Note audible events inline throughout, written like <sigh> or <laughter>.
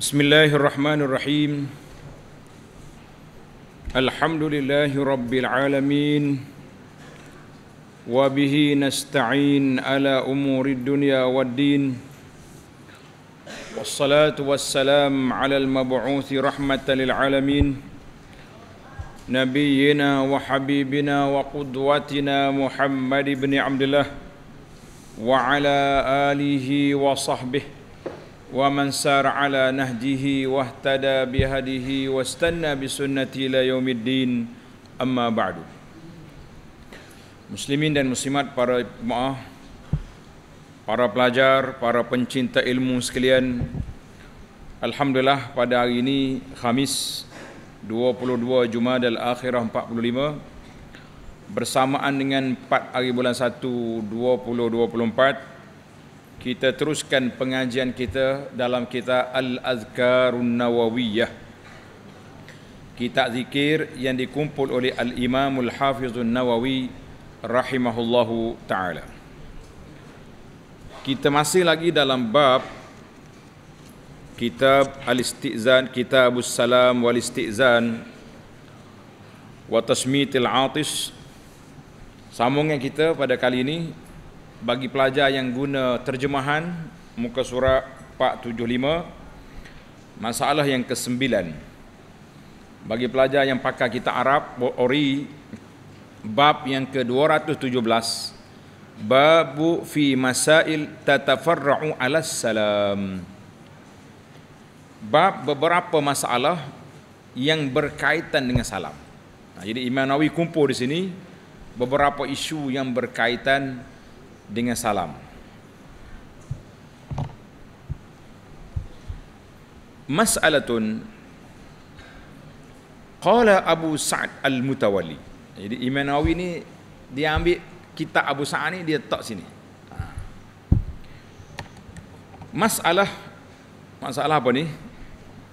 Bismillahirrahmanirrahim Alhamdulillahi Rabbil Alamin Wabihi nasta'in ala umuri dunya wa din Wassalatu wassalam ala al-mabu'uthi rahmatan lil alamin Nabiyyina wa habibina wa qudwatina Muhammad ibn Abdullah Wa ala alihi wa sahbihi ومن سار على نهجه واهتدى بهديه واستنى بسنته الى يوم الدين اما بعد Muslimin dan muslimat para jemaah para pelajar para pencinta ilmu sekalian alhamdulillah pada hari ini Khamis 22 Jumadal Akhirah 45 bersamaan dengan 4 hari bulan 1 2024 kita teruskan pengajian kita dalam kita Al-Azkarun Nawawiyah. Kita zikir yang dikumpul oleh Al-Imam Al-Hafizun Nawawi rahimahullahu taala. Kita masih lagi dalam bab kitab Al-Istizan, kitab Al-Salam wal-Istizan wa Tasmitil Atis. Sambungan kita pada kali ini bagi pelajar yang guna terjemahan muka surat 475 masalah yang kesembilan bagi pelajar yang pakai kitab Arab ori bab yang ke-217 babu fi masail tatafarru ala salam bab beberapa masalah yang berkaitan dengan salam jadi Imam Nawawi kumpul di sini beberapa isu yang berkaitan dengan salam. Mas'alatun qala Abu Sa'ad al mutawali Jadi Imam Nawawi ni dia ambil kitab Abu Sa'ad ni dia letak sini. Ha. Masalah masalah apa ni?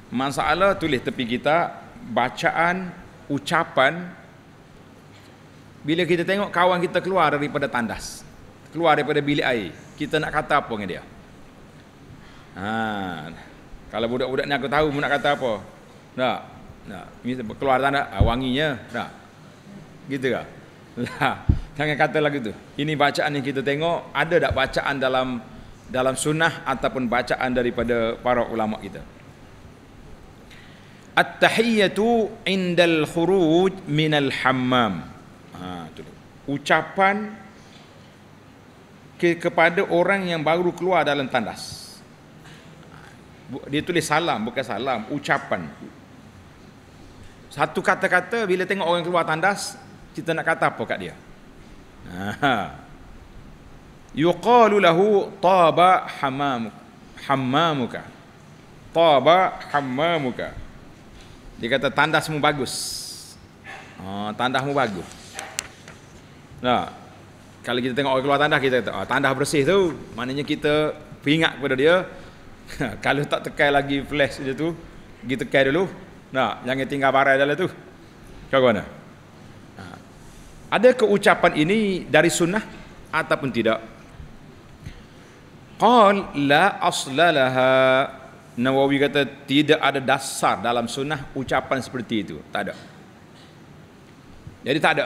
Masalah tulis tepi kita bacaan ucapan bila kita tengok kawan kita keluar daripada tandas keluar daripada bilik air kita nak kata apa dengan dia ha kalau budak-budak ni aku tahu mu nak kata apa tak tak mesti keluar tanda ha, wanginya tak gitu ke <laughs> lah jangan kata lagi tu ini bacaan yang kita tengok ada tak bacaan dalam dalam sunnah ataupun bacaan daripada para ulama kita At-tahiyyatu indal khuruj minal hammam. Ha, tu. Ucapan ke, kepada orang yang baru keluar dalam tandas. Dia tulis salam, bukan salam, ucapan. Satu kata-kata bila tengok orang keluar tandas, kita nak kata apa kat dia? Ha. Yuqalu lahu taba hamam hammamuka. Taba hammamuka. Dia kata tandasmu bagus. Ha, tandasmu bagus. Nah kalau kita tengok orang keluar tandas kita kata, ah, tandas bersih tu maknanya kita ingat kepada dia <laughs> kalau tak tekan lagi flash dia tu pergi tekan dulu nah, jangan tinggal barai dalam tu Kau mana ha. ada keucapan ini dari sunnah ataupun tidak qal la aslalaha Nawawi kata tidak ada dasar dalam sunnah ucapan seperti itu tak ada jadi tak ada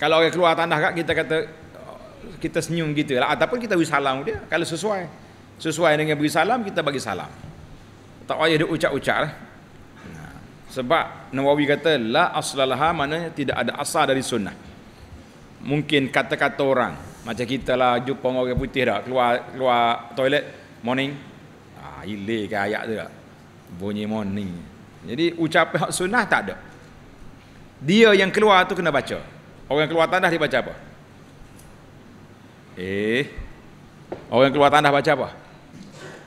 kalau orang keluar tanah kat kita kata kita senyum gitu lah. Ataupun kita beri salam dia. Kalau sesuai. Sesuai dengan beri salam, kita bagi salam. Tak payah dia ucap-ucap lah. Sebab Nawawi kata, La aslalaha mana tidak ada asal dari sunnah. Mungkin kata-kata orang. Macam kita lah jumpa orang putih dah. Keluar keluar toilet, morning. Ah, Ilih ke ayat tu dah. Bunyi morning. Jadi ucapan sunnah tak ada. Dia yang keluar tu kena baca. Orang yang keluar tanah dia baca apa? Eh. Orang yang keluar tanah baca apa?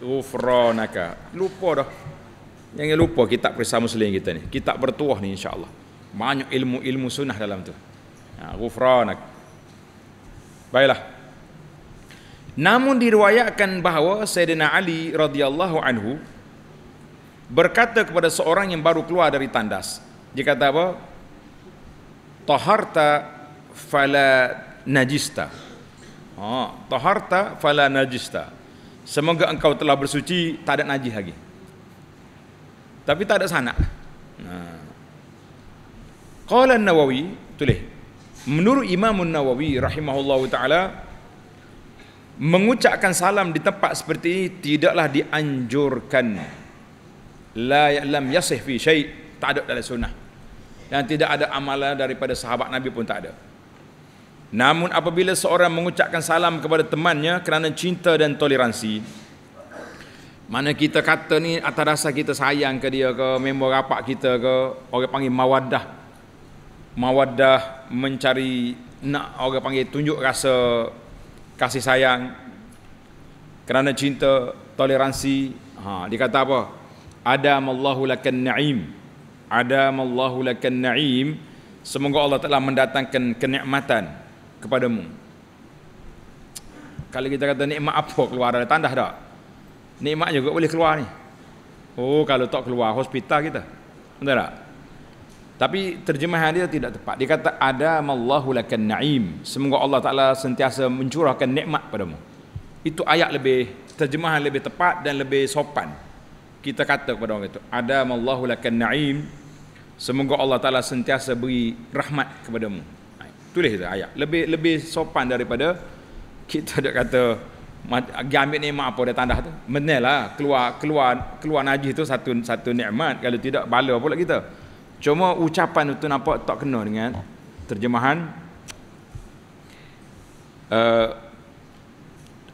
Ufronaka. Lupa dah. Jangan lupa kitab perisai muslim kita ni. Kitab bertuah ni insya Allah. Banyak ilmu-ilmu sunnah dalam tu. Ha, Ufronak. Baiklah. Namun diriwayatkan bahawa Sayyidina Ali radhiyallahu anhu berkata kepada seorang yang baru keluar dari tandas. Dia kata apa? Taharta fala najista. Ha, taharta fala najista. Semoga engkau telah bersuci, tak ada najis lagi. Tapi tak ada sanak. Ha. Qala nawawi tulis. Menurut Imam nawawi rahimahullahu taala mengucapkan salam di tempat seperti ini tidaklah dianjurkan. La ya'lam yasih fi syai' tak ada dalam sunnah. Dan tidak ada amalan daripada sahabat Nabi pun tak ada. Namun apabila seorang mengucapkan salam kepada temannya kerana cinta dan toleransi, mana kita kata ni atas dasar kita sayang ke dia ke, member rapat kita ke, orang panggil mawaddah. Mawaddah mencari nak orang panggil tunjuk rasa kasih sayang kerana cinta, toleransi. Ha, dia kata apa? Adamallahu lakan na'im. Adamallahu lakan na'im. Semoga Allah telah mendatangkan kenikmatan kepadamu. Kalau kita kata nikmat apa keluar ada tanda tak? Nikmat juga boleh keluar ni. Oh kalau tak keluar hospital kita. Betul tak? Tapi terjemahan dia tidak tepat. Dia kata ada mallahu lakan naim. Semoga Allah Taala sentiasa mencurahkan nikmat padamu. Itu ayat lebih terjemahan lebih tepat dan lebih sopan. Kita kata kepada orang itu, ada mallahu lakan naim. Semoga Allah Taala sentiasa beri rahmat kepadamu tulis itu ayat lebih lebih sopan daripada kita dah kata gamit nikmat apa dia tandah tu menelah keluar keluar keluar najis tu satu satu nikmat kalau tidak bala pula kita cuma ucapan itu nampak tak kena dengan terjemahan uh,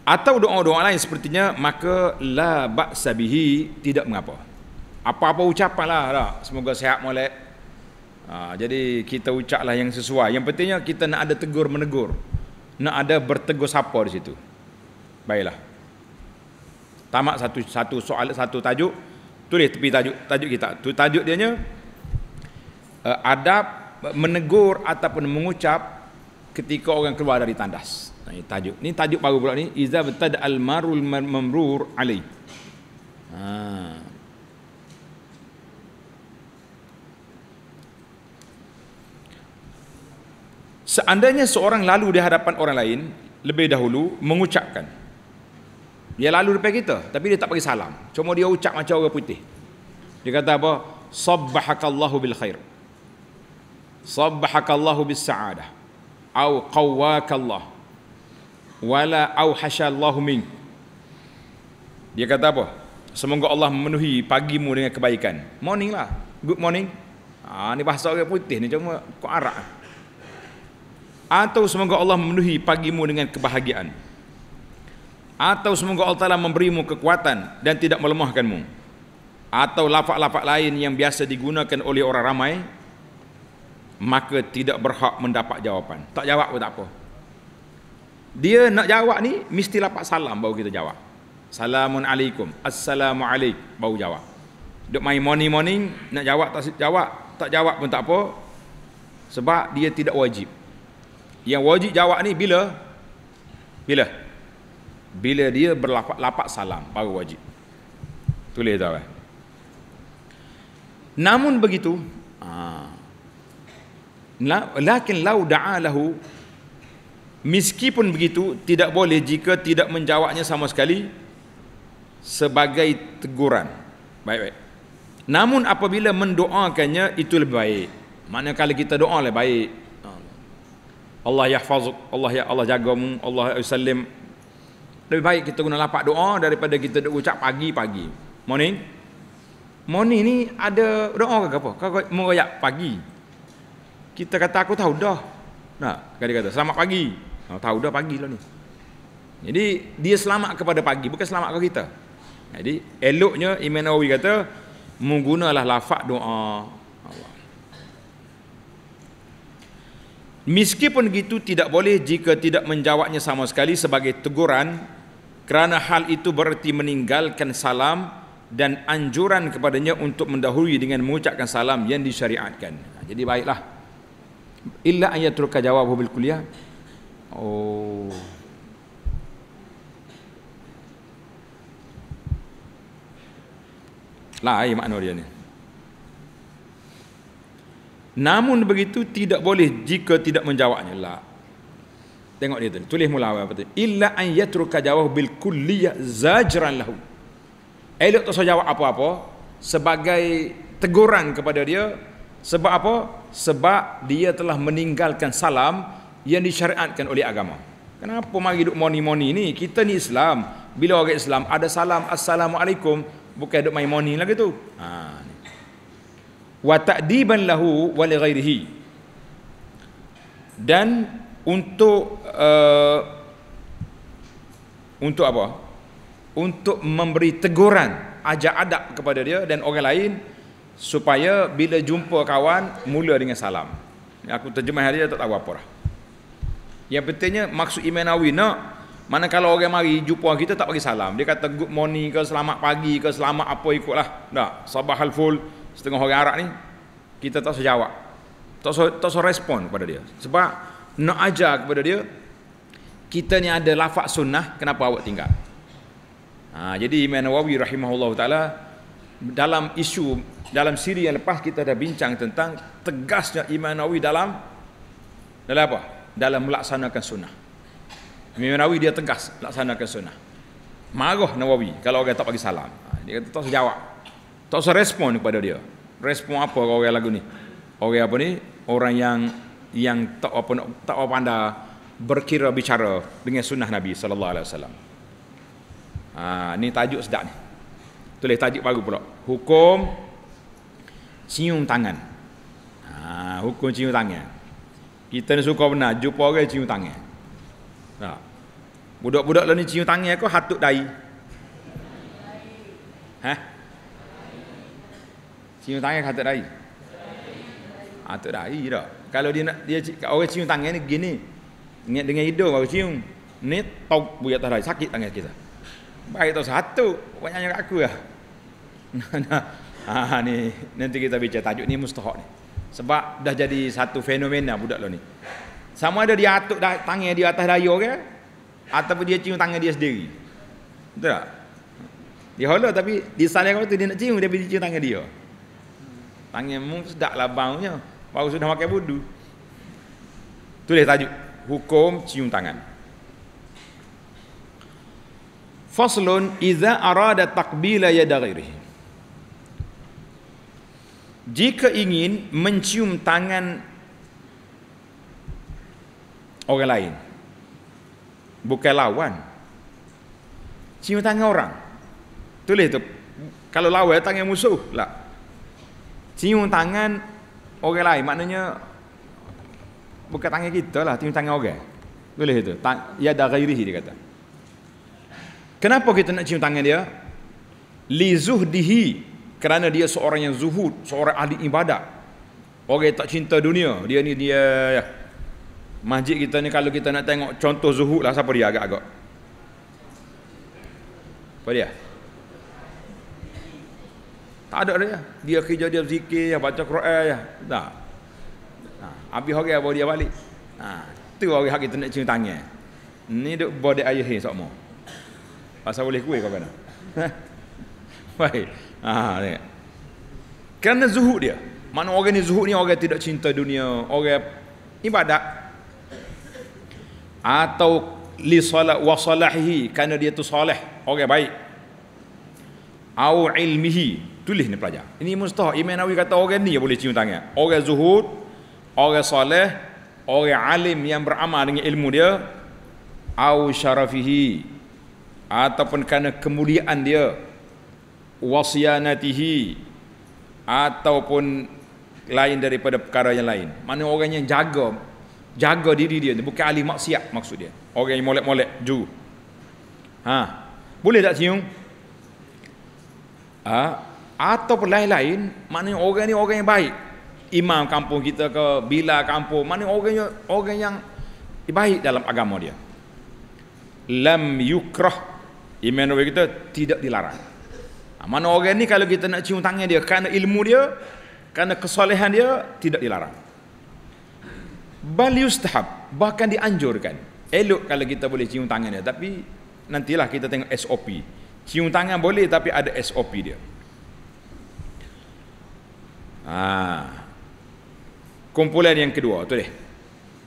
atau doa-doa lain sepertinya maka la ba'sabihi tidak mengapa apa-apa ucapan lah dah. semoga sehat molek Ha, jadi kita ucaplah yang sesuai. Yang pentingnya kita nak ada tegur menegur. Nak ada bertegur sapa di situ. Baiklah. Tamat satu satu soal satu tajuk. Tulis tepi tajuk tajuk kita. Tu tajuk dia nya uh, eh, adab menegur ataupun mengucap ketika orang keluar dari tandas. ini tajuk. Ini tajuk baru pula ni. Iza batad al marul mamrur alai. Ha. Seandainya seorang lalu di hadapan orang lain lebih dahulu mengucapkan. Dia lalu depan kita tapi dia tak pergi salam. Cuma dia ucap macam orang putih. Dia kata apa? Subhakallahu bil khair. Subhakallahu bis saadah. Au qawwakallah. Wala au hasyallahu min. Dia kata apa? Semoga Allah memenuhi pagimu dengan kebaikan. Morning lah. Good morning. Ah ha, ni bahasa orang putih ni cuma kok arak. Ah. Atau semoga Allah memenuhi pagimu dengan kebahagiaan Atau semoga Allah Ta'ala memberimu kekuatan dan tidak melemahkanmu Atau lafak-lafak lain yang biasa digunakan oleh orang ramai Maka tidak berhak mendapat jawapan Tak jawab pun tak apa Dia nak jawab ni mesti lapak salam baru kita jawab Assalamualaikum Assalamualaikum baru jawab Duk main morning-morning nak jawab tak jawab Tak jawab pun tak apa Sebab dia tidak wajib yang wajib jawab ni bila? Bila? Bila dia berlapak-lapak salam baru wajib. Tulis tahu eh. Namun begitu, ha. Lakin lau da'a lahu meskipun begitu tidak boleh jika tidak menjawabnya sama sekali sebagai teguran. Baik-baik. Namun apabila mendoakannya itu lebih baik. Maknanya kalau kita doa lebih baik. Allah yahfaz Allah ya Allah jagamu Allah yusallim lebih baik kita guna lapak doa daripada kita duk ucap pagi-pagi morning morning ni ada doa ke apa kau merayap pagi kita kata aku tahu dah nah kali kata selamat pagi oh, tahu dah pagi lah ni jadi dia selamat kepada pagi bukan selamat kepada kita jadi eloknya Imam Nawawi kata menggunalah lafaz doa Meskipun begitu tidak boleh jika tidak menjawabnya sama sekali sebagai teguran kerana hal itu bererti meninggalkan salam dan anjuran kepadanya untuk mendahului dengan mengucapkan salam yang disyariatkan. Jadi baiklah. Illa ayat yatruka jawab bil kuliah. Oh. Lah, ayat mana ni? Namun begitu tidak boleh jika tidak menjawabnya lah. Tengok dia tu. Tulis mula apa tu? Illa an yatruka jawahu bil kulliyah zajran lahu. Elok tak jawab apa-apa sebagai teguran kepada dia sebab apa? Sebab dia telah meninggalkan salam yang disyariatkan oleh agama. Kenapa mari duk moni-moni ni? Kita ni Islam. Bila orang Islam ada salam assalamualaikum bukan duk main moni lagi tu. Ha, wa ta'diban lahu wa li ghairihi dan untuk uh, untuk apa untuk memberi teguran ajak adab kepada dia dan orang lain supaya bila jumpa kawan mula dengan salam aku terjemah hari tak tahu apa lah yang pentingnya maksud Imam nak mana kalau orang mari jumpa kita tak bagi salam dia kata good morning ke selamat pagi ke selamat apa ikutlah dak sabah al full setengah orang Arab ni kita tak sejawab tak so tak so respon kepada dia sebab nak ajar kepada dia kita ni ada lafaz sunnah kenapa awak tinggal ha, jadi Imam Nawawi rahimahullahu taala dalam isu dalam siri yang lepas kita dah bincang tentang tegasnya Imam Nawawi dalam dalam apa dalam melaksanakan sunnah Imam Nawawi dia tegas melaksanakan sunnah marah Nawawi kalau orang tak bagi salam ha, dia kata tak sejawab tak usah respon kepada dia. Respon apa kau orang lagu ni? Orang apa ni? Orang yang yang tak apa tak apa anda berkira bicara dengan sunnah Nabi sallallahu alaihi wasallam. Ha, ni tajuk sedap ni. Tulis tajuk baru pula. Hukum cium tangan. Ha, hukum cium tangan. Kita ni suka benar jumpa orang cium tangan. Ha. Budak-budak lah ni cium tangan kau hatuk dai. Hah? Cium tangan kata dai. Ah ha, tak dai dah. Kalau dia nak dia orang cium tangan ni gini. Ingat dengan hidung baru cium. Ni tok buat tak dai sakit tangan kita. Baik tu satu banyak yang aku lah. Ha, <laughs> ni nanti kita bincang tajuk ni mustahak ni. Sebab dah jadi satu fenomena budak lo ni. Sama ada dia atuk dah tangan dia atas dayo ke ataupun dia cium tangan dia sendiri. Betul tak? Dia hola tapi di sana kalau tu dia nak cium dia pergi cium tangan dia. Tangimu sedap lah, baunya, Baru sudah pakai budu Tulis tajuk Hukum cium tangan Faslun iza arada takbila ya yadagirih Jika ingin mencium tangan Orang lain Bukan lawan Cium tangan orang Tulis tu Kalau lawan tangan musuh lah cium tangan orang lain maknanya bukan tangan kita lah cium tangan orang boleh itu Ta- ya da ghairihi dia kata kenapa kita nak cium tangan dia li zuhdihi kerana dia seorang yang zuhud seorang ahli ibadat orang tak cinta dunia dia ni dia ya. masjid kita ni kalau kita nak tengok contoh zuhud lah siapa dia agak-agak apa dia tak ada dia. Dia kerja dia berzikir, dia baca Quran ya. Tak. Ha, habis orang bawa dia balik. Ha, tu orang hak kita nak cium tangan. Ni duk bodek ayah hei sokmo. Pasal boleh kuih kau kena. <laughs> Baik. Ha, ni. Kerana zuhud dia. Mana orang ni zuhud ni orang tidak cinta dunia, orang ibadat atau li salat wa salahihi kerana dia tu soleh, orang baik. Au ilmihi tulis ni pelajar. Ini mustahak. Imam Nawawi kata orang ni yang boleh cium tangan. Orang zuhud, orang soleh, orang alim yang beramal dengan ilmu dia aw syarafihi ataupun kerana kemuliaan dia wasiyanatihi ataupun lain daripada perkara yang lain. Mana orang yang jaga jaga diri dia bukan ahli maksiat maksud dia. Orang yang molek-molek ju. Ha. Boleh tak cium? Ah, atau lain-lain mana orang ni orang yang baik imam kampung kita ke bila kampung mana orang yang orang yang baik dalam agama dia lam yukrah iman orang kita tidak dilarang ha, mana orang ni kalau kita nak cium tangan dia kerana ilmu dia kerana kesolehan dia tidak dilarang bal yustahab bahkan dianjurkan elok kalau kita boleh cium tangan dia tapi nantilah kita tengok SOP cium tangan boleh tapi ada SOP dia Ha. Kumpulan yang kedua tu deh.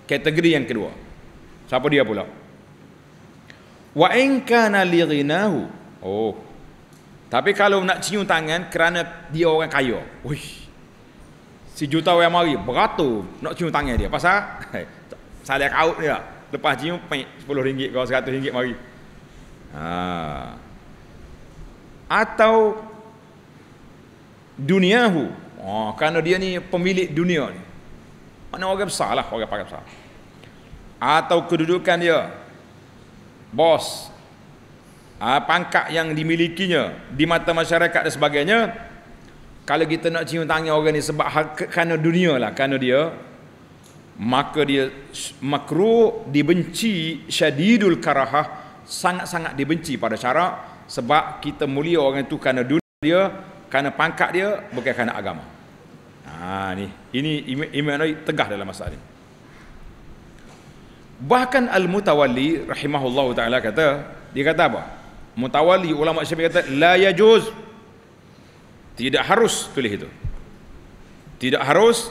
Kategori yang kedua. Siapa dia pula? Wa in kana li Oh. Tapi kalau nak cium tangan kerana dia orang kaya. Wih. Si juta orang mari beratu nak cium tangan dia. Pasal saya kau. dia. Lepas cium pek 10 ringgit ke 100 ringgit mari. Ha. Atau duniahu Oh, kerana dia ni pemilik dunia ni. Mana orang besar lah, orang pakar besar. Atau kedudukan dia, bos, ha, pangkat yang dimilikinya di mata masyarakat dan sebagainya, kalau kita nak cium tangan orang ni sebab kerana dunia lah, kerana dia, maka dia makruh dibenci syadidul karahah sangat-sangat dibenci pada syarak sebab kita mulia orang itu kerana dunia dia kerana pangkat dia bukan kerana agama. Ha ni, ini Imam tegah dalam masalah ini. Bahkan Al-Mutawalli rahimahullah taala kata, dia kata apa? Mutawalli ulama Syafi'i kata la yajuz. Tidak harus tulis itu. Tidak harus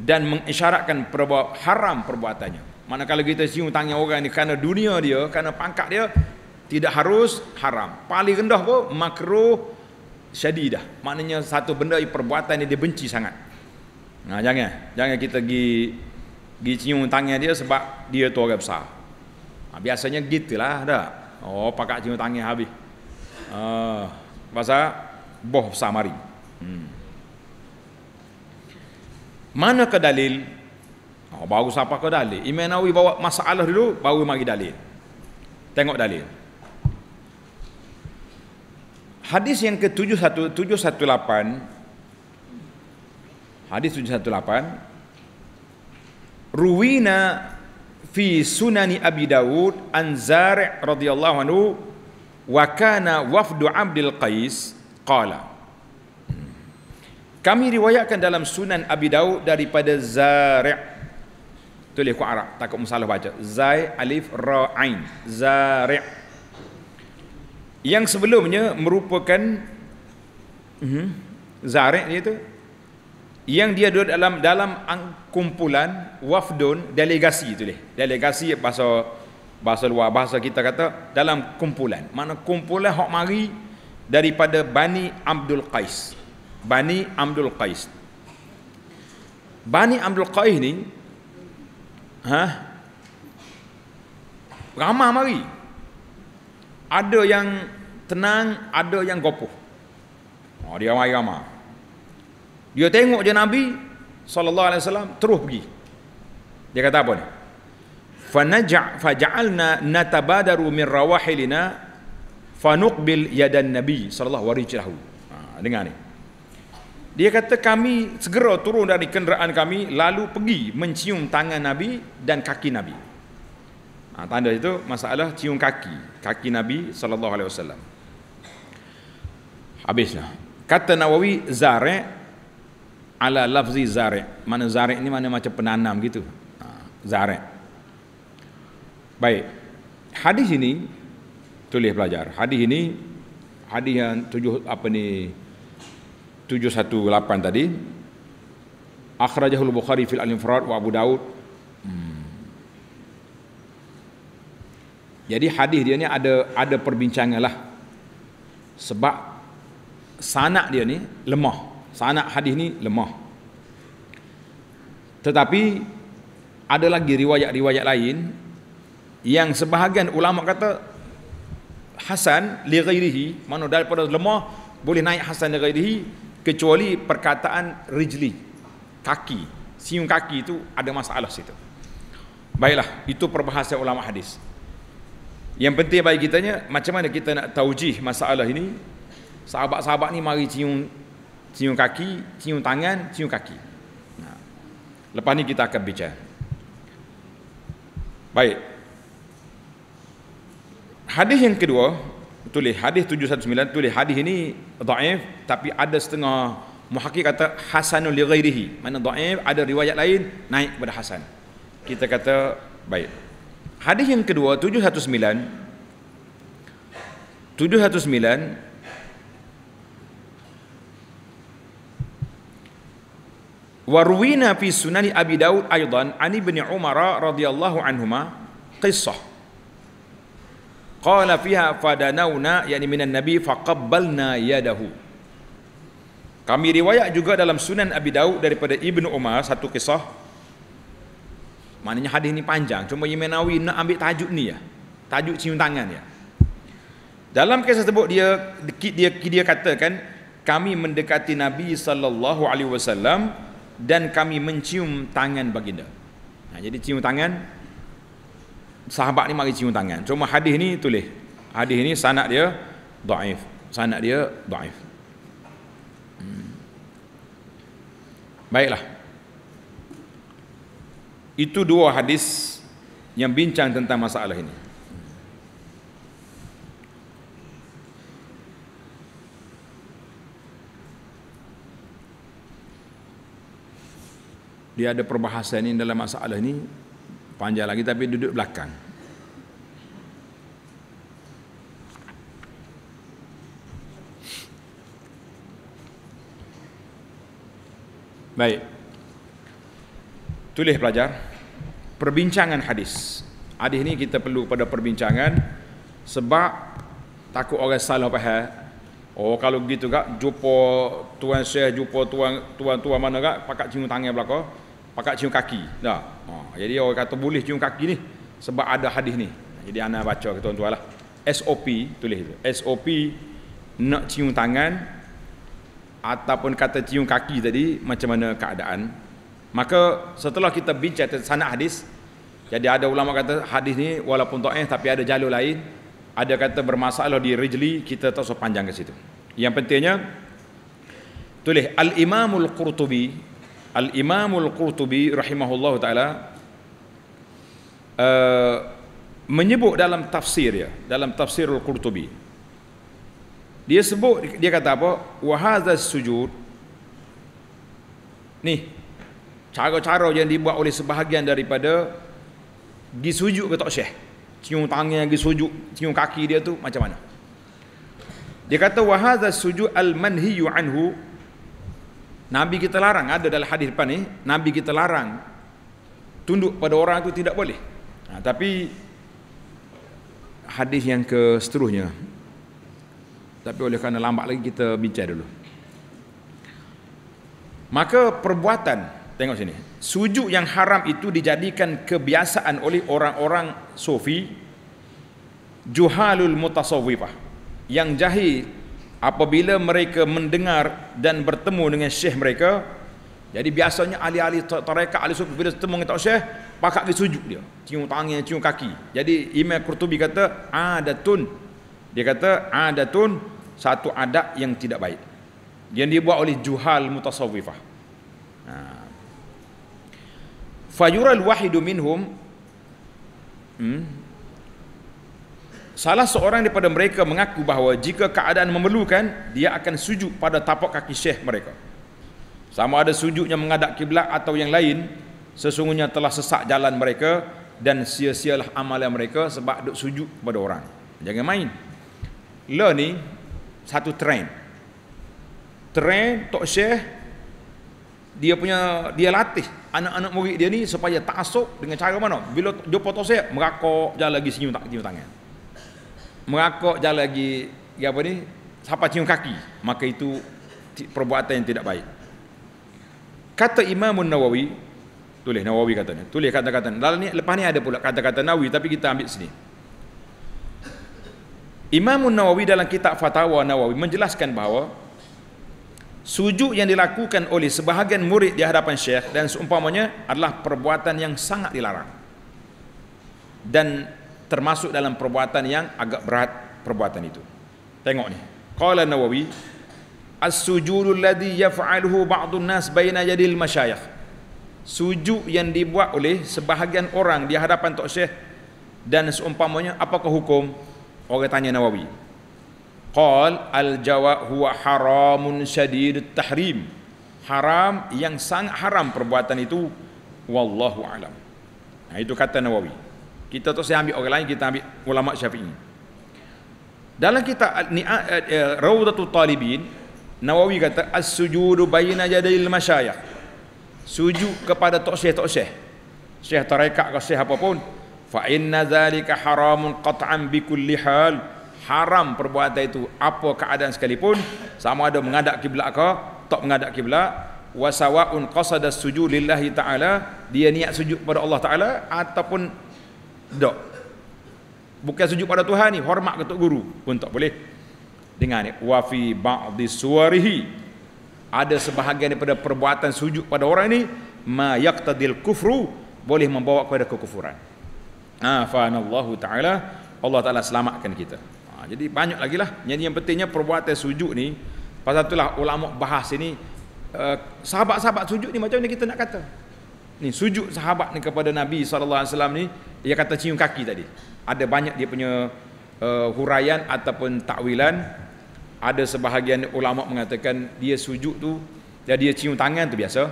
dan mengisyaratkan perbu haram perbuatannya. Mana kalau kita singgung tanya orang ni kerana dunia dia, kerana pangkat dia tidak harus haram. Paling rendah pun makruh syadidah maknanya satu benda perbuatan yang dia benci sangat nah, ha, jangan jangan kita pergi pergi cium tangan dia sebab dia tu orang besar nah, ha, biasanya gitulah dah oh pakak cium tangan habis uh, pasal boh samari. hmm. mana ke dalil oh, baru siapa ke dalil Imam bawa masalah dulu baru mari dalil tengok dalil Hadis yang ke-718 Hadis 718 Ruwina fi sunani Abi Dawud an Zari' radhiyallahu anhu wa kana wafdu Abdul Qais qala hmm. Kami riwayatkan dalam Sunan Abi Dawud daripada Zari' Tulis ya, ku Arab takut salah baca Zai alif ra ain Zari' yang sebelumnya merupakan uh, zarek dia tu yang dia duduk dalam dalam kumpulan wafdun delegasi tu leh delegasi bahasa bahasa luar bahasa kita kata dalam kumpulan mana kumpulan hok mari daripada Bani Abdul Qais Bani Abdul Qais Bani Abdul Qais ni ha ramai mari ada yang tenang, ada yang gopoh. Oh, dia ramai-ramai. Dia tengok je Nabi sallallahu alaihi wasallam terus pergi. Dia kata apa ni? Fa naj' fa ja'alna natabadaru min rawahilina fa nuqbil yadan nabi sallallahu alaihi wasallam. Ha, dengar ni. Dia kata kami segera turun dari kenderaan kami lalu pergi mencium tangan Nabi dan kaki Nabi. Ha, tanda itu masalah cium kaki, kaki Nabi sallallahu alaihi wasallam. Habislah. Kata Nawawi zare ala lafzi zare. Mana zare ini mana macam penanam gitu. Ha, zare. Baik. Hadis ini tulis pelajar. Hadis ini hadis yang tujuh apa ni 718 tadi. Akhrajahul Bukhari fil Al-Infrad wa Abu Daud. Hmm. Jadi hadis dia ni ada ada perbincangan lah. Sebab sanak dia ni lemah. Sanak hadis ni lemah. Tetapi ada lagi riwayat-riwayat lain yang sebahagian ulama kata Hasan li ghairihi mana daripada lemah boleh naik Hasan li ghairihi kecuali perkataan rijli kaki siung kaki itu ada masalah situ baiklah itu perbahasan ulama hadis yang penting bagi kita nya macam mana kita nak taujih masalah ini? Sahabat-sahabat ni mari cium cium kaki, cium tangan, cium kaki. Lepas ni kita akan bincang. Baik. Hadis yang kedua tulis hadis 719 tulis hadis ini dhaif tapi ada setengah muhakkik kata hasanul li ghairihi. Mana dhaif ada riwayat lain naik kepada hasan. Kita kata baik. Hadis yang kedua 719 719 Warwina fi Sunan Abi Dawud ayatan an Ibn Umar radhiyallahu anhuma kisah. Qala fiha fadanauna yani mina nabi faqabbalna yadahu Kami riwayat juga dalam Sunan Abi Dawud daripada Ibn Umar satu kisah Maknanya hadis ini panjang. Cuma Imam nak ambil tajuk ni ya. Tajuk cium tangan ya. Dalam kisah tersebut dia dia dia katakan kami mendekati Nabi sallallahu alaihi wasallam dan kami mencium tangan baginda. Nah, ha, jadi cium tangan sahabat ni mari cium tangan. Cuma hadis ni tulis. Hadis ni sanad dia dhaif. Sanad dia dhaif. Hmm. Baiklah. Itu dua hadis yang bincang tentang masalah ini. Dia ada perbahasan ini dalam masalah ini panjang lagi tapi duduk belakang. Baik. Tulis pelajar perbincangan hadis. Hadis ni kita perlu pada perbincangan sebab takut orang salah faham. Oh kalau begitu gak jumpa tuan syekh, jumpa tuan tuan-tuan mana gak pakak cium tangan belaka, pakak cium kaki. Dah. Oh, jadi orang kata boleh cium kaki ni sebab ada hadis ni. Jadi ana baca ke tuan-tuan lah. SOP tulis itu. SOP nak cium tangan ataupun kata cium kaki tadi macam mana keadaan Maka setelah kita bincang tentang sanad hadis, jadi ada ulama kata hadis ni walaupun dhaif tapi ada jalur lain. Ada kata bermasalah di rijli, kita tak usah panjang ke situ. Yang pentingnya tulis Al-Imamul Qurtubi, Al-Imamul Qurtubi rahimahullahu taala uh, menyebut dalam tafsir dia, dalam tafsirul Qurtubi. Dia sebut dia kata apa? Wa sujud Nih, cara-cara yang dibuat oleh sebahagian daripada pergi sujud ke tak syekh cium tangan pergi sujud cium kaki dia tu macam mana dia kata wa hadha sujud al manhiyu anhu nabi kita larang ada dalam hadis depan ni nabi kita larang tunduk pada orang itu tidak boleh ha, tapi hadis yang ke seterusnya tapi oleh kerana lambat lagi kita bincang dulu maka perbuatan Tengok sini. Sujud yang haram itu dijadikan kebiasaan oleh orang-orang sufi juhalul mutasawwifah yang jahil apabila mereka mendengar dan bertemu dengan syekh mereka jadi biasanya ahli-ahli tarekat ahli sufi bila bertemu dengan tok syekh pakak dia sujud dia cium tangan cium kaki jadi imam qurtubi kata adatun dia kata adatun satu adat yang tidak baik yang dibuat oleh juhal mutasawwifah ha, fayural wahidu minhum hmm, salah seorang daripada mereka mengaku bahawa jika keadaan memerlukan dia akan sujud pada tapak kaki syekh mereka sama ada sujudnya menghadap kiblat atau yang lain sesungguhnya telah sesak jalan mereka dan sia-sialah amalan mereka sebab duk sujud kepada orang jangan main learning satu trend trend tok syekh dia punya dia latih anak-anak murid dia ni supaya tak tasuk dengan cara mana? Bila jumpa tosek, merakok jalan lagi senyum tak cium tangan. Merakok jalan lagi ya apa ni? Siapa cium kaki? Maka itu perbuatan yang tidak baik. Kata Imam Nawawi tulis Nawawi katanya, tulis kata-kata. Dalam ni lepas ni ada pula kata-kata Nawawi tapi kita ambil sini. Imam Nawawi dalam kitab Fatawa Nawawi menjelaskan bahawa sujud yang dilakukan oleh sebahagian murid di hadapan syekh dan seumpamanya adalah perbuatan yang sangat dilarang dan termasuk dalam perbuatan yang agak berat perbuatan itu tengok ni qala nawawi as-sujudu alladhi yaf'aluhu ba'd an-nas baina yadil masyayikh sujud yang dibuat oleh sebahagian orang di hadapan tok syekh dan seumpamanya apakah hukum orang tanya nawawi Qal al-jawab huwa haramun syadid tahrim Haram yang sangat haram perbuatan itu Wallahu alam nah, Itu kata Nawawi Kita tak saya ambil orang lain Kita ambil ulama syafi'i Dalam kita eh, eh, Rawdatul Talibin Nawawi kata As-sujudu bayina jadil masyayah Sujud kepada tok syih tok syih Syih tarekat ke syih apapun Fa inna zalika haramun qat'an bi kulli hal haram perbuatan itu apa keadaan sekalipun sama ada mengadap kiblat ke tak mengadap kiblat wasawaun qasada sujud lillahi taala dia niat sujud kepada Allah taala ataupun tak bukan sujud pada Tuhan ni hormat ke tok guru pun tak boleh dengar ni wa fi ba'dhi suwarihi ada sebahagian daripada perbuatan sujud pada orang ini ma yaqtadil kufru boleh membawa kepada kekufuran ha fa'anallahu taala Allah taala selamatkan kita Ha, jadi banyak lagi lah jadi yang pentingnya perbuatan sujud ni pasal tu lah ulama bahas ini eh, sahabat-sahabat sujud ni macam mana kita nak kata ni sujud sahabat ni kepada Nabi SAW ni dia kata cium kaki tadi ada banyak dia punya uh, huraian ataupun takwilan ada sebahagian ulama mengatakan dia sujud tu dia dia cium tangan tu biasa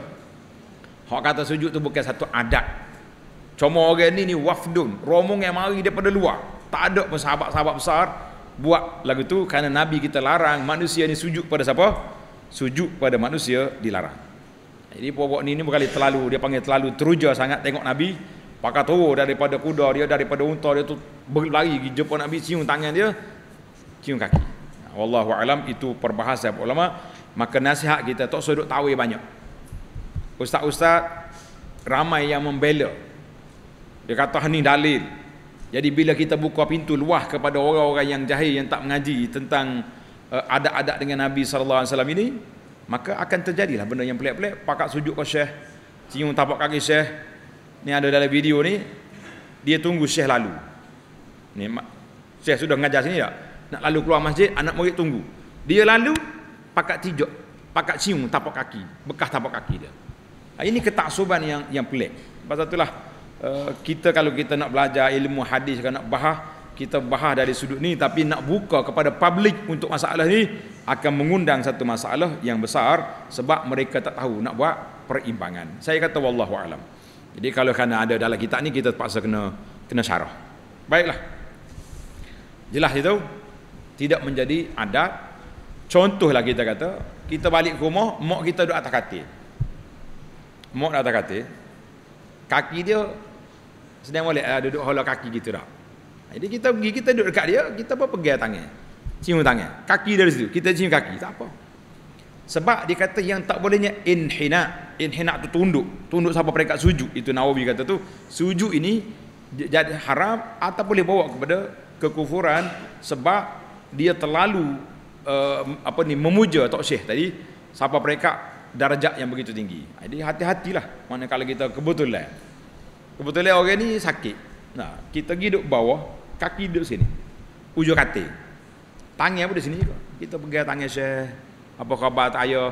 Hak kata sujud tu bukan satu adat. Cuma orang ni ni wafdun, rombongan yang mari daripada luar. Tak ada pun sahabat-sahabat besar, buat lagu tu kerana nabi kita larang manusia ni sujud pada siapa sujud pada manusia dilarang jadi buat ni ni berkali terlalu dia panggil terlalu teruja sangat tengok nabi pakai tu daripada kuda dia daripada unta dia tu berlari pergi jumpa nabi cium tangan dia cium kaki wallahu alam itu perbahasan ulama maka nasihat kita tak sedut tawe banyak ustaz-ustaz ramai yang membela dia kata ni dalil jadi bila kita buka pintu luah kepada orang-orang yang jahil yang tak mengaji tentang eh, adat-adat uh, dengan Nabi sallallahu alaihi wasallam ini, maka akan terjadilah benda yang pelik-pelik, pakak sujud ke Syekh, cium tapak kaki Syekh. Ni ada dalam video ni, dia tunggu Syekh lalu. Ni Syekh sudah mengajar sini tak? Nak lalu keluar masjid, anak murid tunggu. Dia lalu, pakak tijuk, pakak cium tapak kaki, bekas tapak kaki dia. Ini ketaksuban yang yang pelik. Sebab itulah Eh, kita kalau kita nak belajar ilmu hadis kan nak bahas kita bahas dari sudut ni tapi nak buka kepada publik untuk masalah ni akan mengundang satu masalah yang besar sebab mereka tak tahu nak buat perimbangan saya kata wallahu alam jadi kalau kena ada dalam kitab ni kita terpaksa kena kena syarah baiklah jelas itu tidak menjadi adat contohlah kita kata kita balik ke rumah mak kita duduk atas katil mak duduk atas katil kaki dia sedang boleh ah, uh, duduk hola kaki gitu dak. Jadi kita pergi kita duduk dekat dia, kita apa pegang tangan. Cium tangan. Kaki dari situ. Kita cium kaki. Tak apa. Sebab dia kata yang tak bolehnya inhina. Inhina tu tunduk. Tunduk sampai mereka sujud. Itu Nawawi kata tu. Sujud ini jadi haram atau boleh bawa kepada kekufuran sebab dia terlalu uh, apa ni memuja tok syekh tadi sampai mereka darjat yang begitu tinggi. Jadi hati-hatilah mana kalau kita kebetulan. Kebetulan orang ni sakit. Nah, kita pergi duduk bawah, kaki duduk sini. Ujur kata. Tangan pun di sini juga. Kita pergi tangan saya. Apa khabar tak ayah?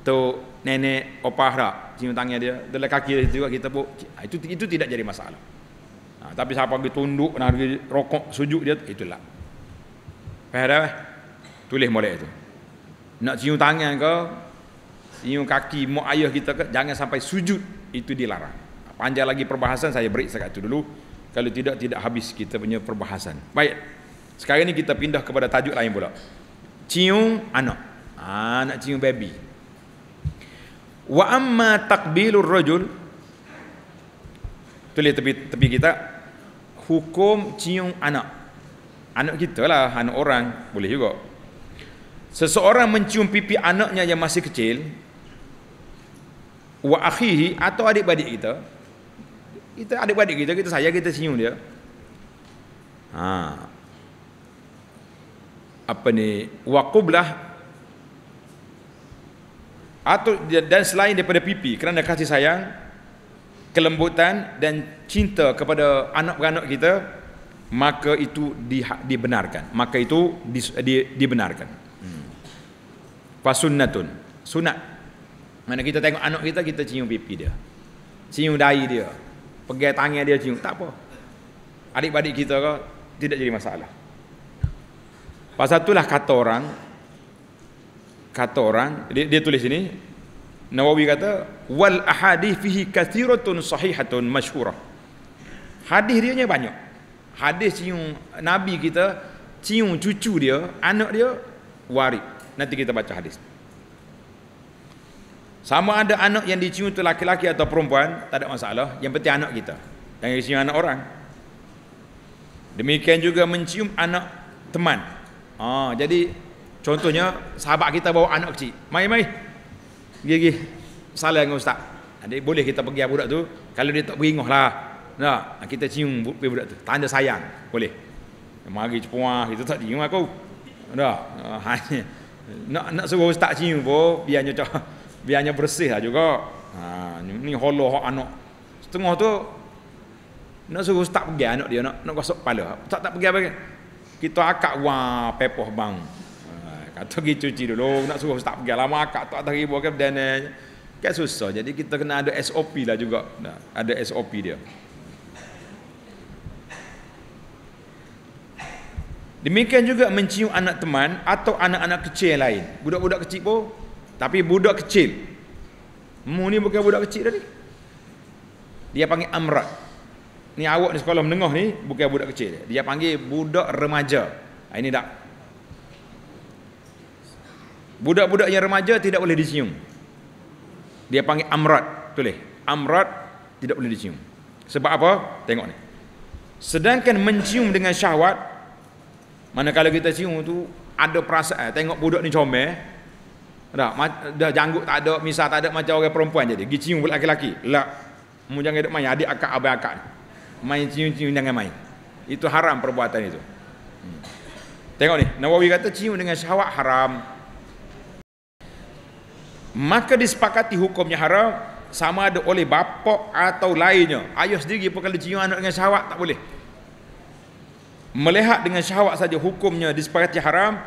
Tu nenek, opah tak? Sini tangan dia. Dalam kaki dia juga kita pun. Ah, itu, itu tidak jadi masalah. Nah, tapi siapa pergi tunduk, nak pergi rokok, sujud dia, itulah. Faham Tulis mulai itu. Nak cium tangan ke, cium kaki, mak ayah kita ke, jangan sampai sujud, itu dilarang panjang lagi perbahasan saya break sekat itu dulu kalau tidak tidak habis kita punya perbahasan baik sekarang ni kita pindah kepada tajuk lain pula cium anak anak ah, cium baby wa amma taqbilur rajul tulis tepi tepi kita hukum cium anak anak kita lah anak orang boleh juga seseorang mencium pipi anaknya yang masih kecil wa akhihi atau adik-adik kita kita adik-adik kita, kita sayang, kita senyum dia. Ha. Apa ni? Waqublah. Atau dan selain daripada pipi kerana kasih sayang, kelembutan dan cinta kepada anak-anak kita, maka itu di, dibenarkan. Maka itu di, di, dibenarkan. Hmm. Fasunnatun. Hmm. Sunat. Mana kita tengok anak kita, kita cium pipi dia. Cium dahi dia pegai tangan dia cium tak apa adik-adik kita ke tidak jadi masalah pasal itulah kata orang kata orang dia, dia tulis ini Nawawi kata wal ahadi fihi kathiratun sahihatun masyhura hadis dia nya banyak hadis cium nabi kita cium cucu dia anak dia warid nanti kita baca hadis sama ada anak yang dicium tu laki-laki atau perempuan, tak ada masalah. Yang penting anak kita. Yang dicium anak orang. Demikian juga mencium anak teman. Ha, jadi contohnya sahabat kita bawa anak kecil. Mai mai. Gigi salah dengan ustaz. Jadi boleh kita pergi budak tu kalau dia tak beringah lah. Nah, kita cium budak tu. Tanda sayang. Boleh. Mari cepuan ah, kita tak cium aku. Dah. Hanya <laughs> nak nak suruh ustaz cium pun biar nyocok biarnya bersih lah juga ha, ni, ni holo hak anak setengah tu nak suruh ustaz pergi anak dia nak nak gosok kepala tak tak pergi apa kita akak wah pepoh bang ha, kata pergi cuci dulu nak suruh ustaz pergi lama akak tak tak ribu ke dan eh, kan susah jadi kita kena ada SOP lah juga nah, ada SOP dia Demikian juga mencium anak teman atau anak-anak kecil lain. Budak-budak kecil pun tapi budak kecil. Mu ni bukan budak kecil tadi. Dia panggil Amrat. Ni awak ni sekolah menengah ni bukan budak kecil. Dia panggil budak remaja. Ah, ini tak. Budak-budak yang remaja tidak boleh disium. Dia panggil Amrat. Tulis. Amrat tidak boleh disium. Sebab apa? Tengok ni. Sedangkan mencium dengan syahwat. Manakala kita cium tu ada perasaan. Tengok budak ni comel. Dah, dah janggut tak ada, misal tak ada macam orang perempuan jadi. Gi cium pula laki Lah, mu jangan duk main adik akak abang akak. Main cium-cium jangan main. Itu haram perbuatan itu. Hmm. Tengok ni, Nawawi kata cium dengan syahwat haram. Maka disepakati hukumnya haram sama ada oleh bapak atau lainnya. Ayah sendiri pun kalau cium anak dengan syahwat tak boleh. Melihat dengan syahwat saja hukumnya disepakati haram,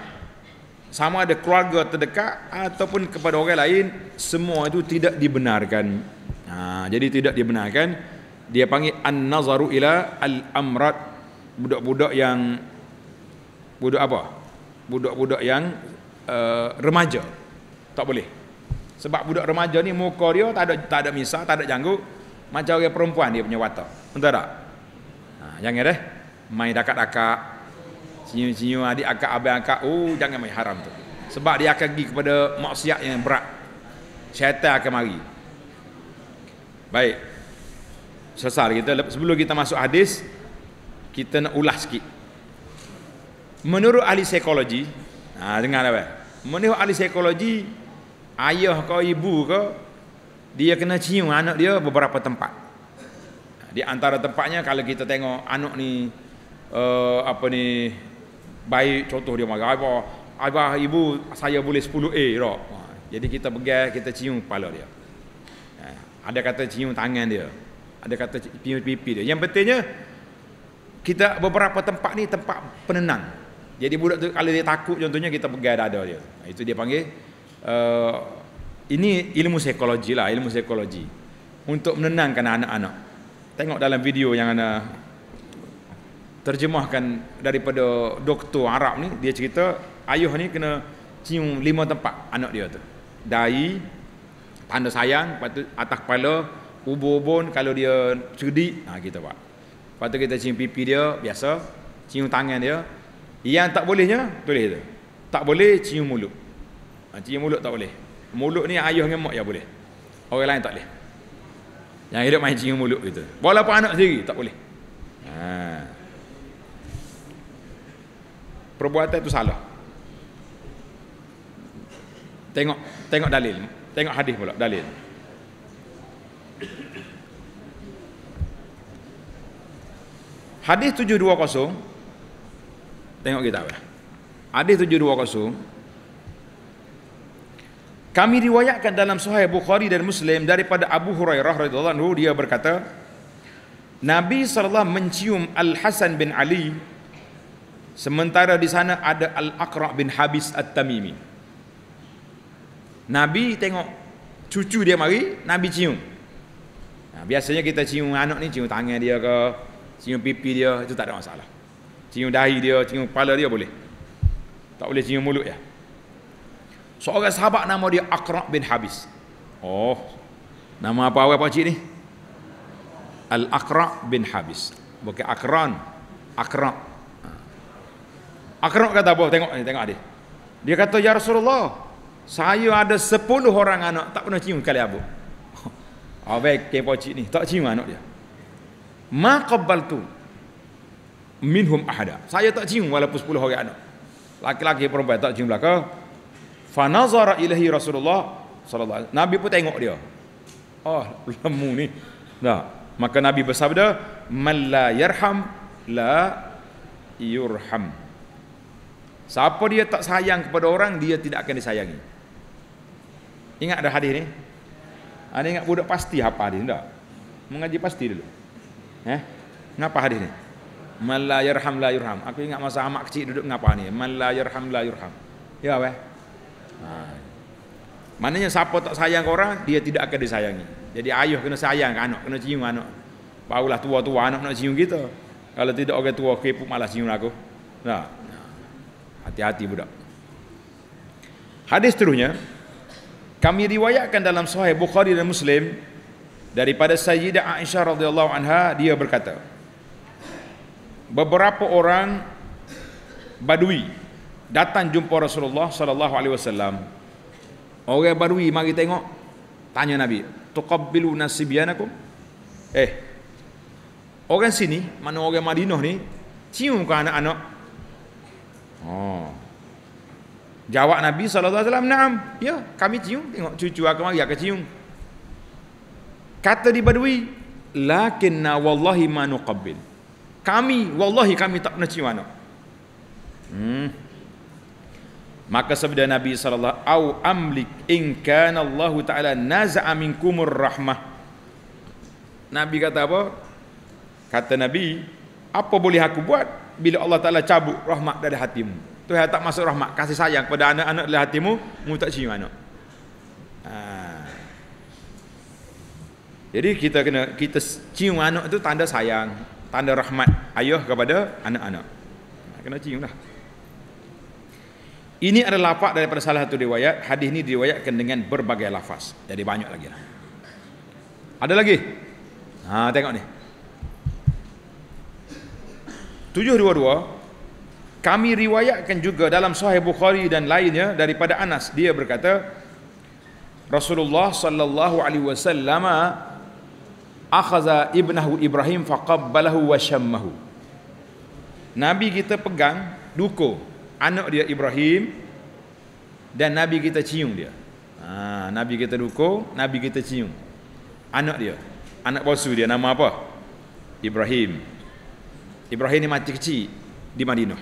sama ada keluarga terdekat ataupun kepada orang lain semua itu tidak dibenarkan ha, jadi tidak dibenarkan dia panggil an-nazaru ila al-amrat budak-budak yang budak apa budak-budak yang uh, remaja tak boleh sebab budak remaja ni muka dia tak ada tak ada misah tak ada janggut macam orang perempuan dia punya watak entah tak ha, jangan deh main dakak-dakak Senyum-senyum adik akak, abang akak, oh jangan main haram tu. Sebab dia akan pergi kepada maksiat yang berat. Syaitan akan mari. Baik. Selesai kita. Sebelum kita masuk hadis, kita nak ulas sikit. Menurut ahli psikologi, ha, dengar apa? Lah, Menurut ahli psikologi, ayah kau, ibu kau, dia kena cium anak dia beberapa tempat. Di antara tempatnya kalau kita tengok anak ni uh, apa ni Baik contoh dia marah apa abah ibu saya boleh 10A tak ha, jadi kita pegang kita cium kepala dia ha, ada kata cium tangan dia ada kata cium pipi dia yang pentingnya kita beberapa tempat ni tempat penenang jadi budak tu kalau dia takut contohnya kita pegang dada dia ha, itu dia panggil uh, ini ilmu psikologi lah ilmu psikologi untuk menenangkan anak-anak tengok dalam video yang anak uh, terjemahkan daripada doktor Arab ni dia cerita ayuh ni kena cium lima tempat anak dia tu dai tanda sayang lepas tu atas kepala ubun-ubun kalau dia cerdik ha kita pak lepas kita cium pipi dia biasa cium tangan dia yang tak bolehnya boleh tu tak boleh cium mulut ha, cium mulut tak boleh mulut ni ayuh dengan mak ya boleh orang lain tak boleh yang hidup main cium mulut gitu walaupun anak sendiri tak boleh ha perbuatan itu salah. Tengok tengok dalil, tengok hadis pula dalil. Hadis 720 tengok kita apa. Hadis 720 kami riwayatkan dalam Sahih Bukhari dan Muslim daripada Abu Hurairah radhiyallahu anhu dia berkata Nabi sallallahu mencium Al Hasan bin Ali Sementara di sana ada Al-Aqra' bin Habis At-Tamimi. Nabi tengok cucu dia mari, Nabi cium. Nah, biasanya kita cium anak ni, cium tangan dia ke, cium pipi dia, itu tak ada masalah. Cium dahi dia, cium kepala dia boleh. Tak boleh cium mulut ya. Seorang sahabat nama dia Aqra' bin Habis. Oh, nama apa awak pakcik ni? Al-Aqra' bin Habis. Bukan Akran, Aqra' Akhrab kata apa? Tengok ni, eh, tengok dia. Dia kata, Ya Rasulullah, saya ada sepuluh orang anak tak pernah cium kali abu. Abaik <laughs> ah, kepo cik ni, tak cium anak dia. Ma qabbaltu minhum ahada. Saya tak cium walaupun sepuluh orang anak. Laki-laki perempuan tak cium belaka. Fa nazara ilahi Rasulullah sallallahu alaihi Nabi pun tengok dia. Oh, lemu ni. dah maka Nabi bersabda, "Man la yarham la yurham." Siapa dia tak sayang kepada orang, dia tidak akan disayangi. Ingat ada hadis ni? Ada ah, ingat budak pasti apa hadis tak? Mengaji pasti dulu. Eh? Ngapa hadis ni? Man la la yurham. Aku ingat masa amak kecil duduk ngapa ni? Man la yarham la yurham. Ya weh. Ha. Maknanya siapa tak sayang orang, dia tidak akan disayangi. Jadi ayuh kena sayang ke anak, kena cium anak. Barulah tua-tua anak nak cium kita. Kalau tidak orang tua kepuk malah cium aku. Nah. Hati-hati budak. Hadis seterusnya kami riwayatkan dalam sahih Bukhari dan Muslim daripada Sayyidah Aisyah radhiyallahu anha dia berkata Beberapa orang Badui datang jumpa Rasulullah sallallahu alaihi wasallam. Orang Badui mari tengok tanya Nabi, "Tuqabbilu nasibyanakum?" Eh. Orang sini, mana orang Madinah ni, cium ke anak-anak Oh. Jawab Nabi saw. alaihi wasallam, "Naam, ya, kami cium, tengok cucu aku mari aku cium." Kata di Badui, "Lakinna wallahi ma nuqabbil." Kami wallahi kami tak pernah cium anak. Hmm. Maka sabda Nabi saw. au amlik in Allah taala naza'a minkumur rahmah. Nabi kata apa? Kata Nabi, apa boleh aku buat bila Allah Ta'ala cabut rahmat dari hatimu Tuhan tak masuk rahmat kasih sayang kepada anak-anak dari hatimu mu tak cium anak ha. jadi kita kena kita cium anak itu tanda sayang tanda rahmat ayah kepada anak-anak ha, kena ciumlah. ini adalah lapak daripada salah satu riwayat hadis ini diriwayatkan dengan berbagai lafaz jadi banyak lagi lah. ada lagi ha, tengok ni 722 kami riwayatkan juga dalam sahih Bukhari dan lainnya daripada Anas dia berkata Rasulullah sallallahu alaihi wasallam akhadha ibnahu Ibrahim faqabbalahu wa shammahu Nabi kita pegang duku anak dia Ibrahim dan Nabi kita cium dia ha, Nabi kita duku Nabi kita cium anak dia anak bosu dia nama apa Ibrahim Ibrahim ni mati kecil di Madinah.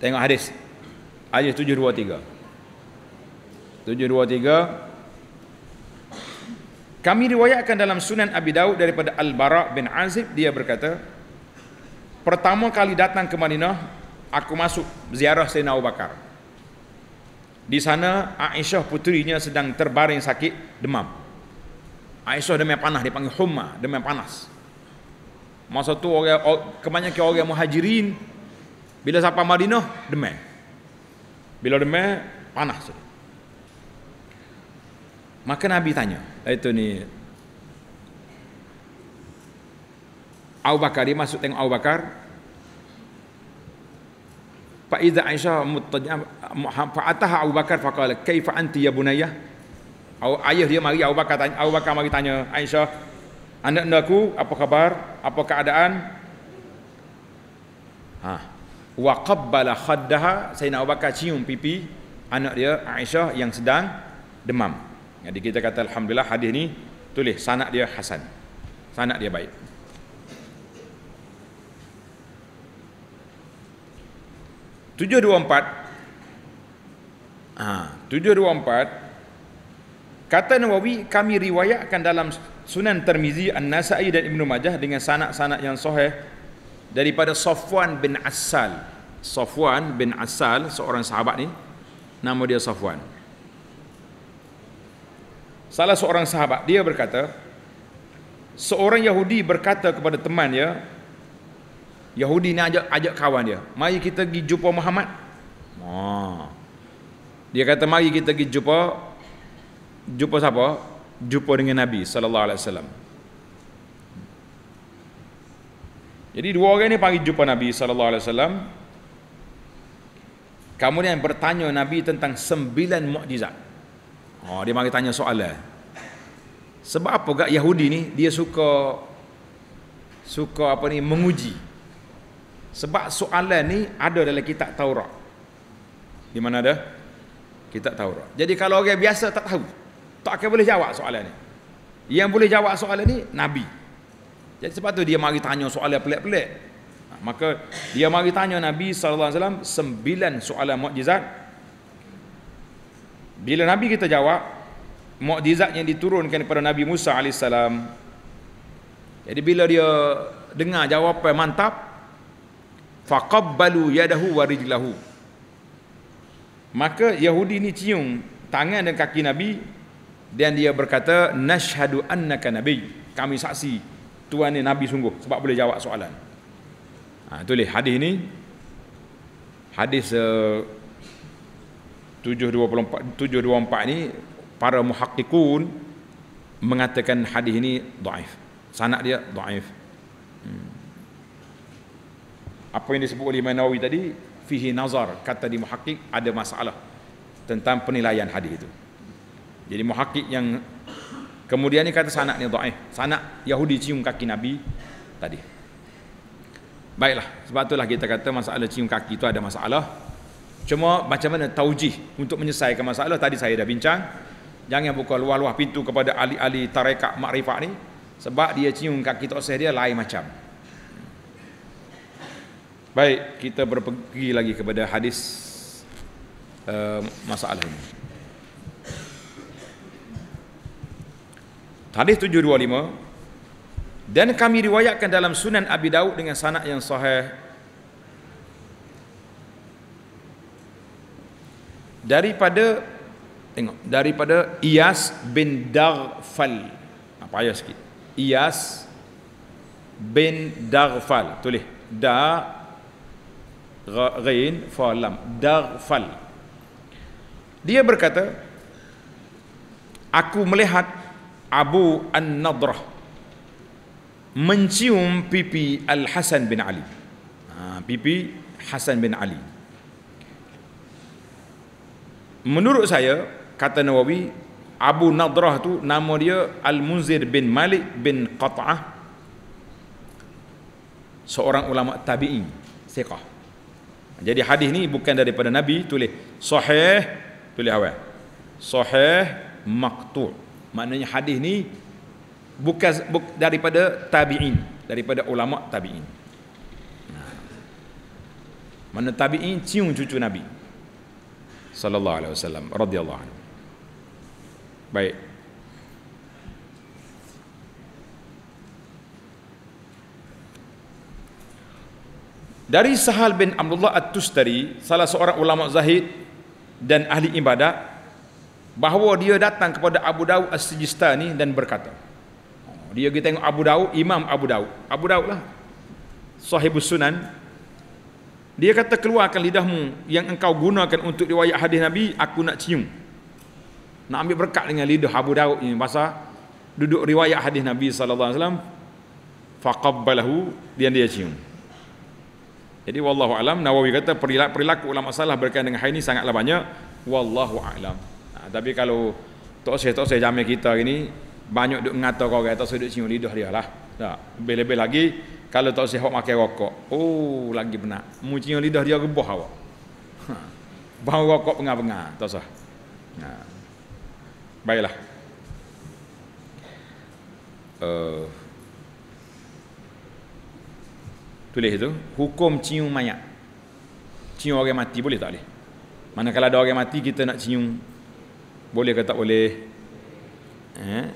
Tengok hadis. Ayat 723. 723. Kami riwayatkan dalam Sunan Abi Dawud daripada Al-Bara bin Azib dia berkata, pertama kali datang ke Madinah, aku masuk ziarah Sayyidina Abu Bakar. Di sana Aisyah putrinya sedang terbaring sakit demam. Aisyah demi panas dia panggil humma demi panas. Masa tu orang kebanyakan orang muhajirin bila sampai Madinah demam. Bila demam panas. Maka Nabi tanya, itu eh, ni Abu Bakar dia masuk tengok Abu Bakar. Fa iza Aisyah muttajam fa Abu Bakar faqala kaifa anti ya bunayya? ayah dia mari Abu Bakar tanya Abu Bakar mari tanya Aisyah anak anakku apa khabar apa keadaan ha wa qabbala khaddaha Sayyidina Abu Bakar cium pipi anak dia Aisyah yang sedang demam jadi kita kata alhamdulillah hadis ni tulis sanak dia hasan sanak dia baik Tujuh dua empat. Ha, tujuh dua empat. Kata Nawawi, kami riwayatkan dalam Sunan Tirmizi, An-Nasa'i dan Ibnu Majah dengan sanak-sanak yang sahih daripada Safwan bin Asal. Safwan bin Asal, seorang sahabat ni, nama dia Safwan. Salah seorang sahabat, dia berkata, seorang Yahudi berkata kepada teman dia, Yahudi ni ajak, ajak kawan dia, mari kita pergi jumpa Muhammad. Oh. Dia kata, mari kita pergi jumpa jumpa siapa? Jumpa dengan Nabi sallallahu alaihi wasallam. Jadi dua orang ni pergi jumpa Nabi sallallahu alaihi wasallam. Kamu ni yang bertanya Nabi tentang sembilan mukjizat. Oh, dia mari tanya soalan. Eh. Sebab apa gak Yahudi ni dia suka suka apa ni menguji. Sebab soalan ni ada dalam kitab Taurat. Di mana ada? Kitab Taurat. Jadi kalau orang biasa tak tahu tak akan boleh jawab soalan ni yang boleh jawab soalan ni Nabi jadi sebab tu dia mari tanya soalan pelik-pelik ha, maka dia mari tanya Nabi SAW sembilan soalan mukjizat. bila Nabi kita jawab mukjizat yang diturunkan kepada Nabi Musa AS jadi bila dia dengar jawapan mantap faqabbalu yadahu wa rijlahu maka Yahudi ni cium tangan dan kaki Nabi dan dia berkata nashhadu annaka nabi kami saksi tuan ni nabi sungguh sebab boleh jawab soalan ha tulis hadis ni hadis uh, 724 724 ni para muhakkikun mengatakan hadis ini dhaif sanad dia dhaif hmm. apa yang disebut oleh Imam tadi fihi nazar kata di muhakkik ada masalah tentang penilaian hadis itu jadi muhakik yang kemudian ini kata sanak ni dhaif. Sanak Yahudi cium kaki Nabi tadi. Baiklah, sebab itulah kita kata masalah cium kaki itu ada masalah. Cuma macam mana taujih untuk menyelesaikan masalah tadi saya dah bincang. Jangan buka luar-luar pintu kepada ahli-ahli tarekat makrifat ni sebab dia cium kaki tokseh dia lain macam. Baik, kita berpergi lagi kepada hadis uh, masalah ini. Hadis 725 dan kami riwayatkan dalam Sunan Abi Daud dengan sanad yang sahih daripada tengok daripada Iyas bin Darfal apa ya sikit Iyas bin Darfal tulis da rain fa lam Darfal dia berkata aku melihat Abu An-Nadrah mencium pipi Al-Hasan bin Ali. Ha, pipi Hasan bin Ali. Menurut saya, kata Nawawi, Abu Nadrah tu nama dia Al-Munzir bin Malik bin Qat'ah. Seorang ulama tabiin. siqah. Jadi hadis ni bukan daripada Nabi, tulis sahih, tulis awal. Sahih maqtu' maknanya hadis ni bukan buk, daripada tabi'in daripada ulama tabi'in mana tabi'in cium cucu nabi sallallahu alaihi wasallam radhiyallahu anhu baik dari sahal bin abdullah at-tustari salah seorang ulama zahid dan ahli ibadah bahawa dia datang kepada Abu Dawud As-Sijistani dan berkata oh, dia pergi tengok Abu Dawud, Imam Abu Dawud Abu Dawud lah sahibus sunan dia kata keluarkan lidahmu yang engkau gunakan untuk riwayat hadis Nabi aku nak cium nak ambil berkat dengan lidah Abu Dawud ini masa duduk riwayat hadis Nabi SAW faqabbalahu dia dia cium jadi wallahu alam Nawawi kata perilaku, ulama salah berkaitan dengan hal ini sangatlah banyak wallahu alam Ah, tapi kalau tok se tok se jamaah kita gini banyak duk ngata kau orang tok se duk sinyul lidah dia lah tak lebih-lebih lagi kalau tok se hok makan rokok oh lagi benar mucing lidah dia rebah awak ha, bau rokok pengah-pengah tok se ha, baiklah uh. tulis tu hukum cium mayat cium orang mati boleh tak boleh manakala ada orang mati kita nak cium boleh ke tak boleh eh,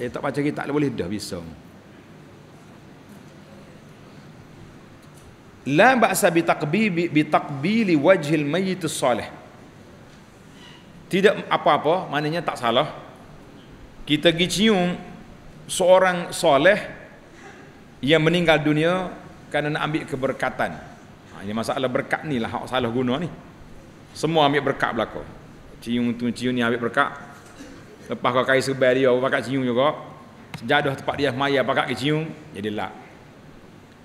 eh tak baca kita tak boleh dah bisa la ba'sa bi taqbibi bi taqbili wajhil mayyit salih tidak apa-apa maknanya tak salah kita pergi cium seorang soleh yang meninggal dunia kerana nak ambil keberkatan ha, ini masalah berkat ni lah hak salah guna ni semua ambil berkat belakang cium tu cium ni ambil berkat lepas kau kain sebel dia apa pakak cium juga sejak dah tempat dia semaya pakak cium jadi lah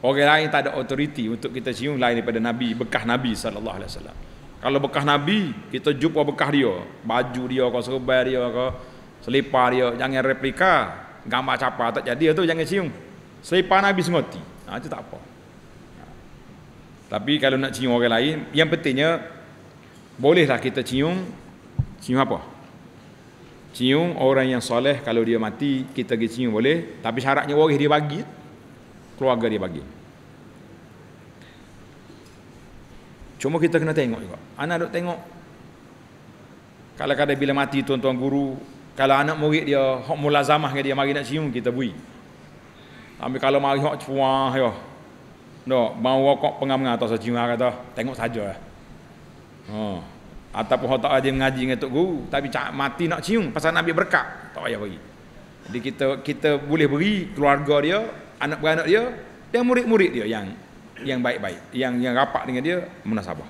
orang lain tak ada authority untuk kita cium lain daripada nabi bekas nabi sallallahu alaihi wasallam kalau bekas nabi kita jumpa bekas dia baju dia kau sebel dia kau selipar dia jangan replika gambar capa tak jadi tu jangan cium selipar nabi semati ha itu tak apa tapi kalau nak cium orang lain yang pentingnya bolehlah kita cium Cium apa? Cium orang yang soleh kalau dia mati kita pergi cium boleh tapi syaratnya waris dia bagi keluarga dia bagi. Cuma kita kena tengok juga. Anak dok tengok kalau kadang bila mati tuan-tuan guru kalau anak murid dia hok mulazamah dia mari nak cium kita bui. Tapi kalau mari hok cuah ya. Noh, bau kok pengam-pengam atau cium kata tengok sajalah. Eh. Ha. Oh ataupun orang tak ada mengaji dengan Tok Guru tapi mati nak cium pasal Nabi berkat tak payah bagi jadi kita kita boleh beri keluarga dia anak-beranak dia dan murid-murid dia yang yang baik-baik yang yang rapat dengan dia munasabah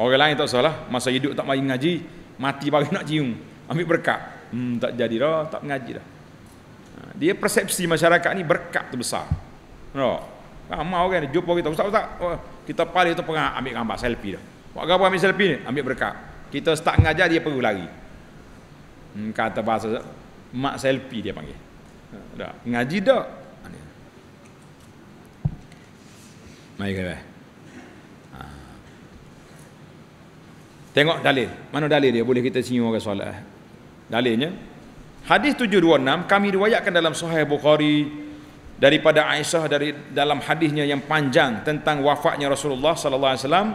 orang lain tak salah masa hidup tak mari mengaji mati baru <laughs> nak cium ambil berkat hmm, tak jadi dah tak mengaji dah ha, dia persepsi masyarakat ni berkat tu besar Nampak? Ramai orang ni jumpa kita, ustaz-ustaz, oh, kita pali tu pengah ambil gambar selfie dah. Buat gapo ambil selfie ni? Ambil berkat. Kita start mengajar dia perlu lari. Hmm, kata bahasa mak selfie dia panggil. Ha, dak, ngaji dak. Mai ke. Ha. Tengok dalil. Mana dalil dia boleh kita senyum ke solat. Eh? Dalilnya hadis 726 kami riwayatkan dalam Sahih Bukhari daripada Aisyah dari dalam hadisnya yang panjang tentang wafatnya Rasulullah sallallahu alaihi wasallam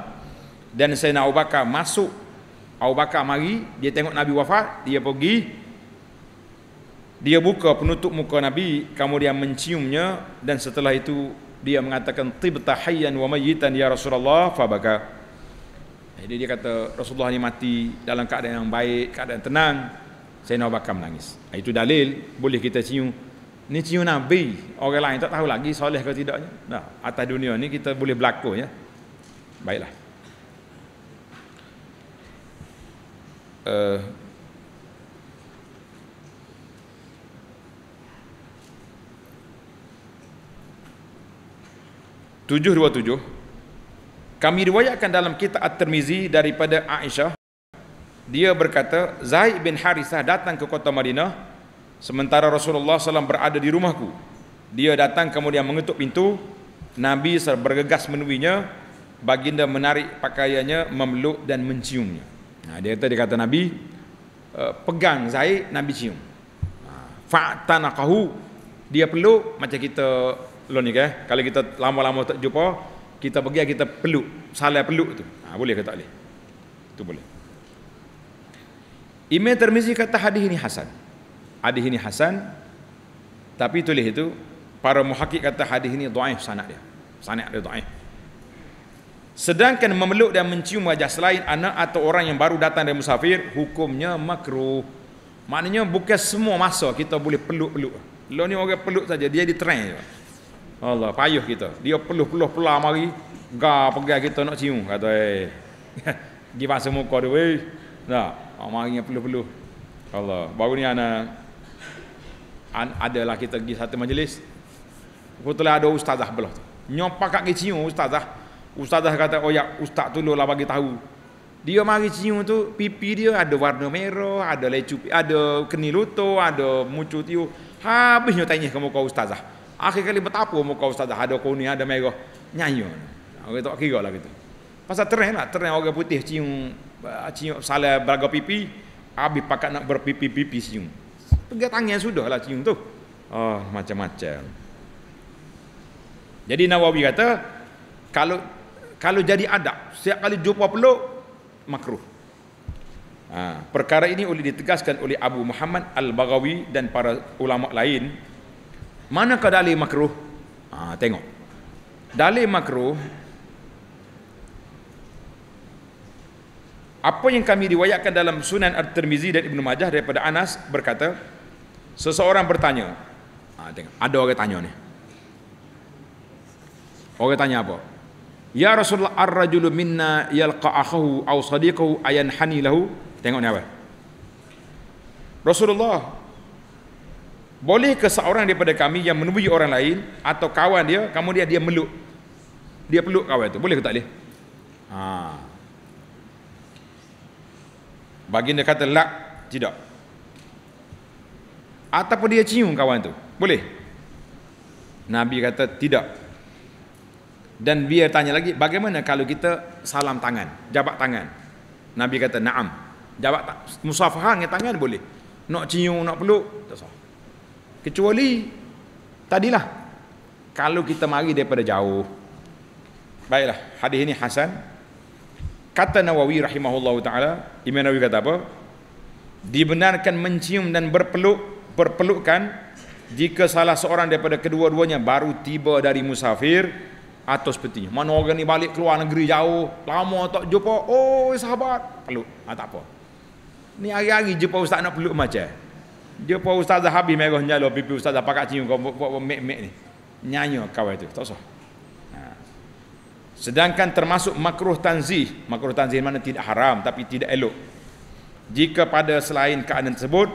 dan Sayyidina Abu Bakar masuk Abu Bakar mari dia tengok Nabi wafat dia pergi dia buka penutup muka Nabi kemudian menciumnya dan setelah itu dia mengatakan tibta hayyan wa mayyitan ya Rasulullah fa baka jadi dia kata Rasulullah ni mati dalam keadaan yang baik keadaan tenang Sayyidina Abu Bakar menangis itu dalil boleh kita cium ni cium Nabi orang lain tak tahu lagi soleh ke tidaknya nah atas dunia ni kita boleh berlaku ya baiklah Eh, tujuh dua tujuh. Kami riwayatkan dalam kitab At-Tirmizi daripada Aisyah dia berkata Zaid bin Harisah datang ke kota Madinah sementara Rasulullah SAW berada di rumahku dia datang kemudian mengetuk pintu Nabi bergegas menuinya baginda menarik pakaiannya memeluk dan menciumnya Nah, ha, dia kata dia kata Nabi eh, pegang Zaid Nabi cium. Ha, Fa tanaqahu dia peluk macam kita lo ni ke? Eh. kalau kita lama-lama tak jumpa kita pergi kita peluk salah peluk tu ha, boleh ke tak boleh itu boleh Imam Tirmizi kata hadis ini hasan hadis ini hasan tapi tulis itu para muhakkik kata hadis ini dhaif sanad dia sanad dia dhaif Sedangkan memeluk dan mencium wajah selain anak atau orang yang baru datang dari musafir, hukumnya makruh. Maknanya bukan semua masa kita boleh peluk-peluk. Lo ni orang peluk saja, dia di train je. Allah, payuh kita. Dia peluh-peluh pula mari, gar pegang kita nak cium. Kata, eh, pergi <laughs> pasal muka dia, eh. Tak, nah, mari yang peluh-peluh. Allah, baru ni ana An adalah kita pergi satu majlis. Kutulah ada ustazah belah tu. Nyopak kat kecium ustazah. Ustazah kata, oh ya, ustaz tu lah bagi tahu. Dia mari cium tu, pipi dia ada warna merah, ada lecu, ada keni luto, ada mucu tiu. Habisnya tanya ke muka ustazah. Akhir kali betapa muka ustazah, ada kuning, ada merah. Nyanyi. Orang tak kira lah gitu. Pasal tren lah, tren orang putih cium, eh, cium salah beragam pipi. Habis pakat nak berpipi-pipi cium. Pegang tangan sudah lah cium tu. Oh, macam-macam. Jadi Nawawi kata, kalau kalau jadi adab setiap kali jumpa peluk makruh ha. perkara ini oleh ditegaskan oleh Abu Muhammad Al-Baghawi dan para ulama lain manakah dalil makruh ha, tengok dalil makruh apa yang kami riwayatkan dalam sunan At-Tirmizi dan Ibnu Majah daripada Anas berkata seseorang bertanya ha, tengok ada orang tanya ni orang tanya apa Ya Rasulullah ar-rajulu minna yalqa akhahu aw sadiqahu ayan hani lahu. Tengok ni apa? Rasulullah boleh ke seorang daripada kami yang menemui orang lain atau kawan dia, Kamu dia dia meluk. Dia peluk kawan tu. Boleh ke tak boleh? Ha. Baginda kata, lak, tidak. Ataupun dia cium kawan tu, Boleh? Nabi kata, tidak. Dan dia tanya lagi, bagaimana kalau kita salam tangan, jabat tangan? Nabi kata, na'am. Jabat tangan. Musafah dengan tangan boleh. Nak cium, nak peluk, tak sah. Kecuali, tadilah. Kalau kita mari daripada jauh. Baiklah, hadis ini Hasan. Kata Nawawi rahimahullah ta'ala, Imam Nawawi kata apa? Dibenarkan mencium dan berpeluk, berpelukkan, jika salah seorang daripada kedua-duanya baru tiba dari musafir, atau sepertinya mana orang ni balik keluar negeri jauh lama tak jumpa oh sahabat peluk ha, ah, tak apa ni hari-hari jumpa ustaz nak peluk macam jumpa ustaz habis merah nyala pipi ustaz pakat cium kau buat mek-mek ni nyanyi kau itu tak usah ha. sedangkan termasuk makruh tanzih makruh tanzih mana tidak haram tapi tidak elok jika pada selain keadaan tersebut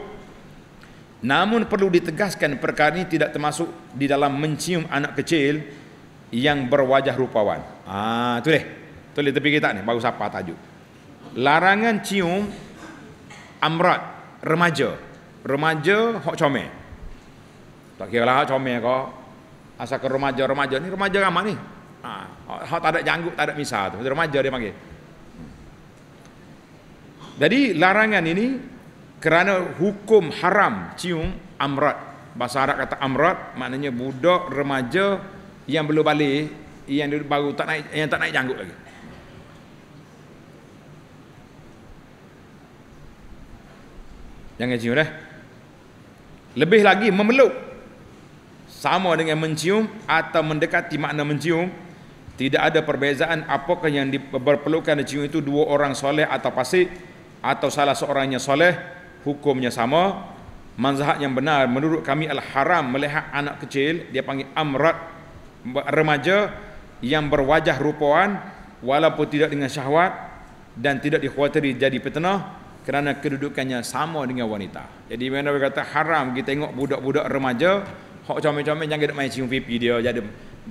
namun perlu ditegaskan perkara ini tidak termasuk di dalam mencium anak kecil yang berwajah rupawan. Ah, tu deh. Tu lihat tepi kita ni baru siapa tajuk. Larangan cium amrat remaja. Remaja hok comel. Tak kira lah comel ko. Asal ke remaja remaja ni remaja ramai ni. Ah, hok tak ada janggut, tak ada misah tu. Remaja dia panggil. Jadi larangan ini kerana hukum haram cium amrat. Bahasa Arab kata amrat maknanya budak remaja yang belum balik yang baru tak naik yang tak naik janggut lagi jangan cium dah lebih lagi memeluk sama dengan mencium atau mendekati makna mencium tidak ada perbezaan apakah yang diperlukan cium itu dua orang soleh atau pasik atau salah seorangnya soleh hukumnya sama manzahat yang benar menurut kami al haram melihat anak kecil dia panggil amrat remaja yang berwajah rupawan walaupun tidak dengan syahwat dan tidak dikhawatiri jadi petenah kerana kedudukannya sama dengan wanita. Jadi mana berkata haram kita tengok budak-budak remaja hok comel-comel jangan nak main cium pipi dia jadi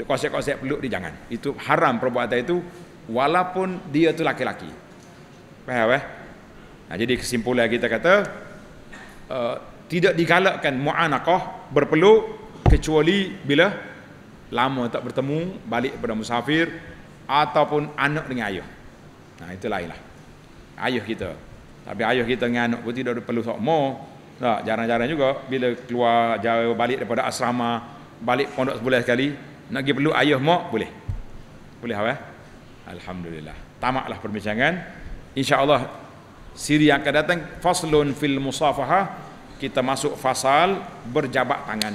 kosek-kosek peluk dia jangan. Itu haram perbuatan itu walaupun dia tu laki-laki. Faham eh? Nah, jadi kesimpulan kita kata uh, tidak digalakkan muanakah berpeluk kecuali bila lama tak bertemu balik pada musafir ataupun anak dengan ayah nah itu lainlah ayah kita tapi ayah kita dengan anak pun tidak perlu sok mo tak jarang-jarang juga bila keluar jauh balik daripada asrama balik pondok sebulan sekali nak pergi perlu ayah mak boleh boleh awak? ya? Eh? alhamdulillah tamaklah perbincangan insyaallah siri yang akan datang faslun fil musafaha kita masuk fasal berjabat tangan